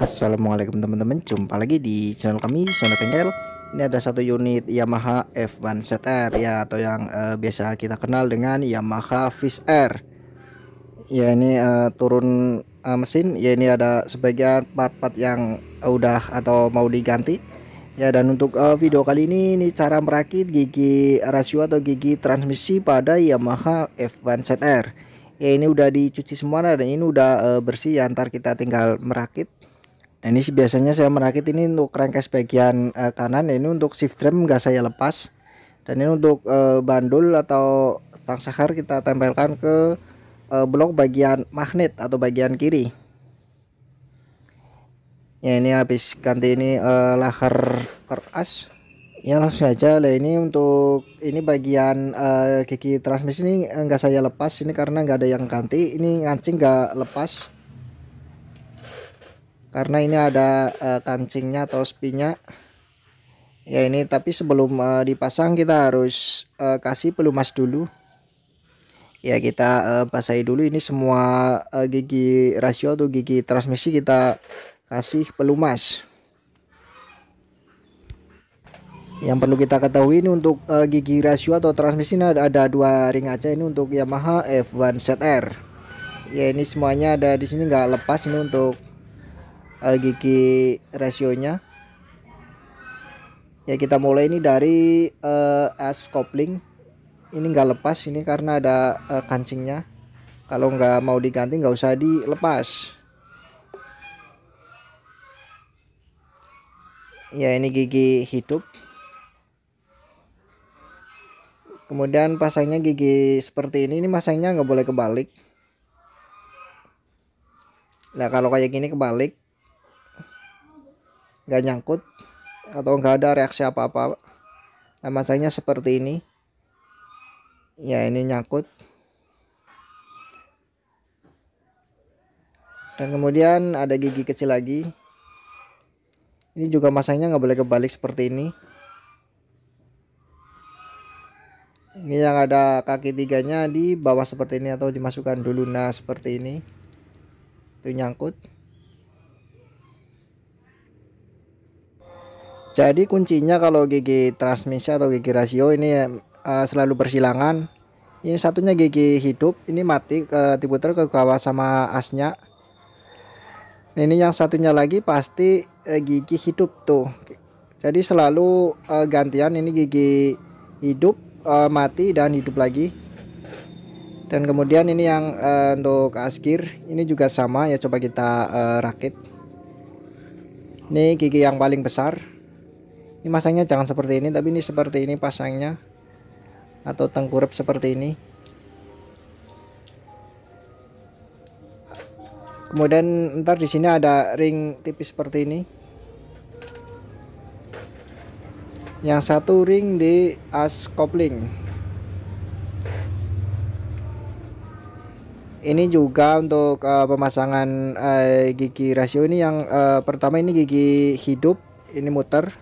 Assalamualaikum teman-teman Jumpa lagi di channel kami Sonda Pengel. Ini ada satu unit Yamaha F1 ZR ya Atau yang uh, biasa kita kenal dengan Yamaha Fish Air Ya ini uh, turun uh, mesin Ya ini ada sebagian part-part yang udah atau mau diganti Ya dan untuk uh, video kali ini Ini cara merakit gigi rasio atau gigi transmisi pada Yamaha F1 ZR ya ini udah dicuci semua dan ini udah uh, bersih ya ntar kita tinggal merakit Nah, ini biasanya saya merakit ini untuk crankcase bagian uh, eh, kanan ya. ini untuk shift trim nggak saya lepas dan ini untuk uh, bandul atau tang sahar kita tempelkan ke uh, blok bagian magnet atau bagian kiri ya ini habis ganti ini uh, lahar keras ya langsung aja lah ini untuk ini bagian uh, gigi transmisi ini enggak saya lepas ini karena enggak ada yang ganti ini ngancing enggak lepas karena ini ada uh, kancingnya atau spinya ya ini tapi sebelum uh, dipasang kita harus uh, kasih pelumas dulu ya kita uh, basahi dulu ini semua uh, gigi rasio atau gigi transmisi kita kasih pelumas yang perlu kita ketahui ini untuk uh, gigi rasio atau transmisi ini ada, ada dua ring aja ini untuk Yamaha F1 ZR ya ini semuanya ada di sini nggak lepas ini untuk uh, gigi rasionya ya kita mulai ini dari uh, as kopling ini nggak lepas ini karena ada uh, kancingnya kalau nggak mau diganti nggak usah dilepas ya ini gigi hidup kemudian pasangnya gigi seperti ini ini pasangnya nggak boleh kebalik nah kalau kayak gini kebalik nggak nyangkut atau nggak ada reaksi apa-apa nah masanya seperti ini ya ini nyangkut dan kemudian ada gigi kecil lagi ini juga masanya nggak boleh kebalik seperti ini ini yang ada kaki tiganya di bawah seperti ini atau dimasukkan dulu nah seperti ini itu nyangkut Jadi kuncinya kalau gigi transmisi atau gigi rasio ini uh, selalu bersilangan. Ini satunya gigi hidup, ini mati uh, diputar ke bawah sama asnya. Ini yang satunya lagi pasti uh, gigi hidup tuh. Jadi selalu uh, gantian ini gigi hidup, uh, mati dan hidup lagi. Dan kemudian ini yang uh, untuk askir ini juga sama ya coba kita uh, rakit. Ini gigi yang paling besar ini masangnya jangan seperti ini tapi ini seperti ini pasangnya atau tengkurap seperti ini kemudian ntar di sini ada ring tipis seperti ini yang satu ring di as kopling ini juga untuk uh, pemasangan uh, gigi rasio ini yang uh, pertama ini gigi hidup ini muter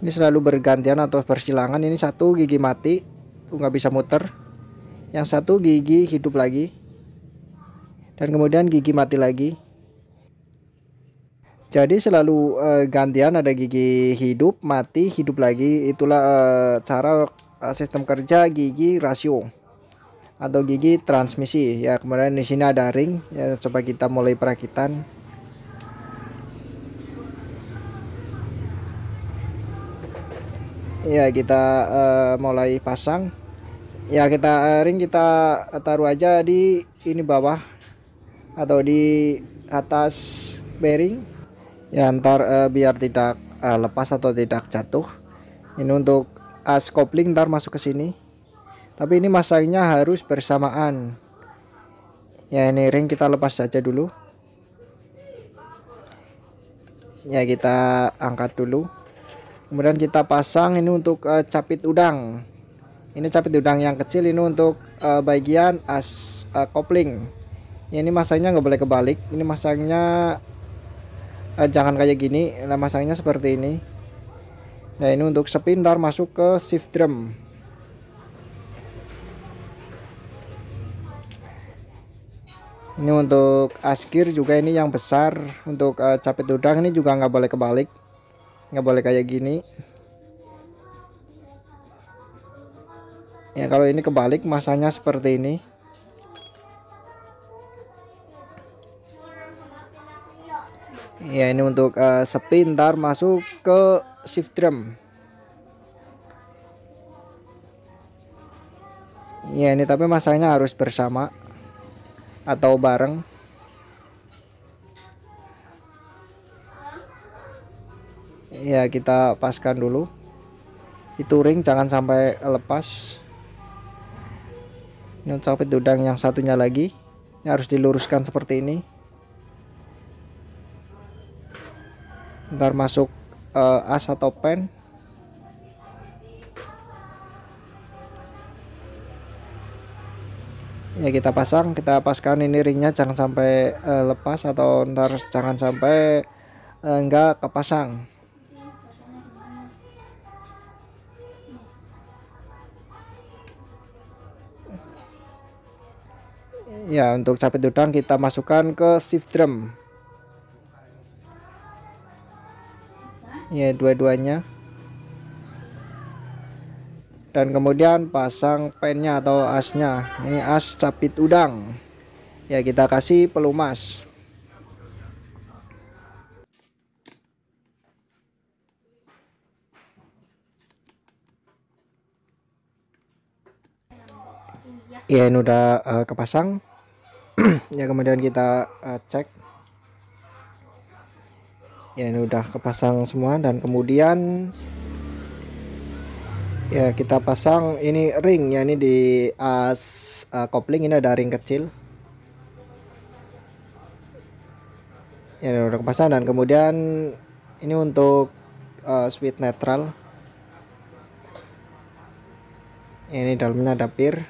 ini selalu bergantian atau persilangan. ini satu gigi mati tuh nggak bisa muter yang satu gigi hidup lagi dan kemudian gigi mati lagi jadi selalu uh, gantian ada gigi hidup mati hidup lagi itulah uh, cara uh, sistem kerja gigi rasio atau gigi transmisi ya kemudian di sini ada ring ya coba kita mulai perakitan ya kita uh, mulai pasang ya kita eh, ring kita taruh aja di ini bawah atau di atas bearing ya ntar uh, biar tidak uh, lepas atau tidak jatuh ini untuk as kopling ntar masuk ke sini tapi ini masangnya harus bersamaan ya ini ring kita lepas saja dulu ya kita angkat dulu kemudian kita pasang ini untuk uh, capit udang ini capit udang yang kecil ini untuk uh, bagian as uh, kopling ya, ini masangnya nggak boleh kebalik ini masangnya uh, jangan kayak gini nah masangnya seperti ini nah ini untuk spin masuk ke shift drum ini untuk askir juga ini yang besar untuk uh, capit udang ini juga nggak boleh kebalik nggak boleh kayak gini ya kalau ini kebalik masanya seperti ini ya ini untuk uh, sepi masuk ke shift drum ya ini tapi masanya harus bersama atau bareng ya kita paskan dulu itu ring jangan sampai lepas ini capit udang yang satunya lagi ini harus diluruskan seperti ini ntar masuk uh, as atau pen ya kita pasang kita paskan ini ringnya jangan sampai uh, lepas atau ntar jangan sampai uh, enggak kepasang ya untuk capit udang kita masukkan ke shift drum ya dua-duanya dan kemudian pasang pennya atau asnya ini as capit udang ya kita kasih pelumas ya ini udah uh, kepasang ya kemudian kita uh, cek ya ini udah kepasang semua dan kemudian ya kita pasang ini ring ya ini di as uh, kopling ini ada ring kecil ya ini udah kepasang dan kemudian ini untuk uh, eh, switch netral ya, ini dalamnya ada pir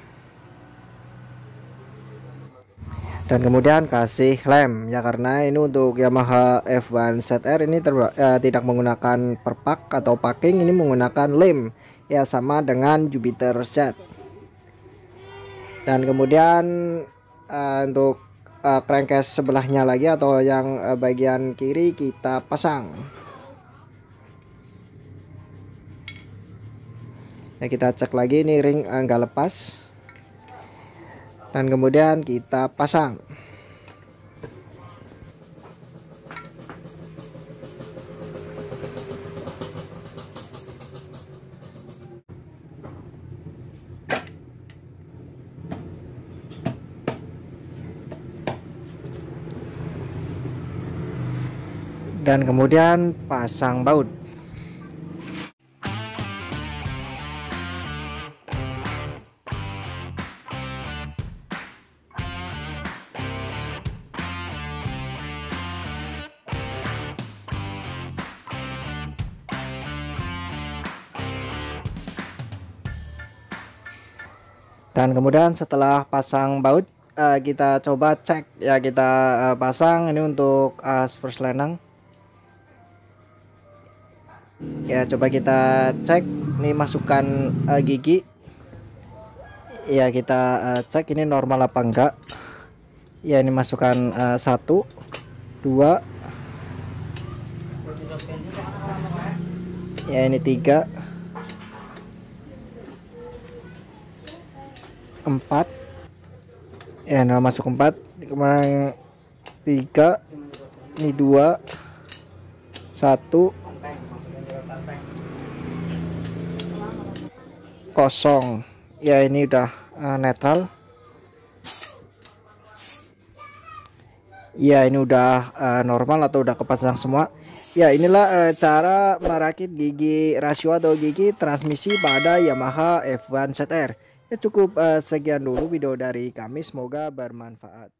dan kemudian kasih lem ya karena ini untuk Yamaha F1 ZR ini eh, tidak menggunakan perpak atau packing ini menggunakan lem ya sama dengan Jupiter Z. dan kemudian eh, untuk eh, crankcase sebelahnya lagi atau yang eh, bagian kiri kita pasang ya kita cek lagi ini ring eh, nggak lepas dan kemudian kita pasang dan kemudian pasang baut dan kemudian setelah pasang baut uh, kita coba cek ya kita uh, pasang ini untuk uh, eh, first lenang ya coba kita cek ini masukkan uh, gigi ya kita uh, cek ini normal apa enggak ya ini masukkan uh, satu dua ya ini tiga empat ya nol masuk empat kemarin tiga ini dua satu kosong ya ini udah uh, netral ya ini udah uh, normal atau udah kepasang semua ya inilah uh, cara merakit gigi rasio atau gigi transmisi pada Yamaha F1 ZR ya cukup uh, sekian dulu video dari kami semoga bermanfaat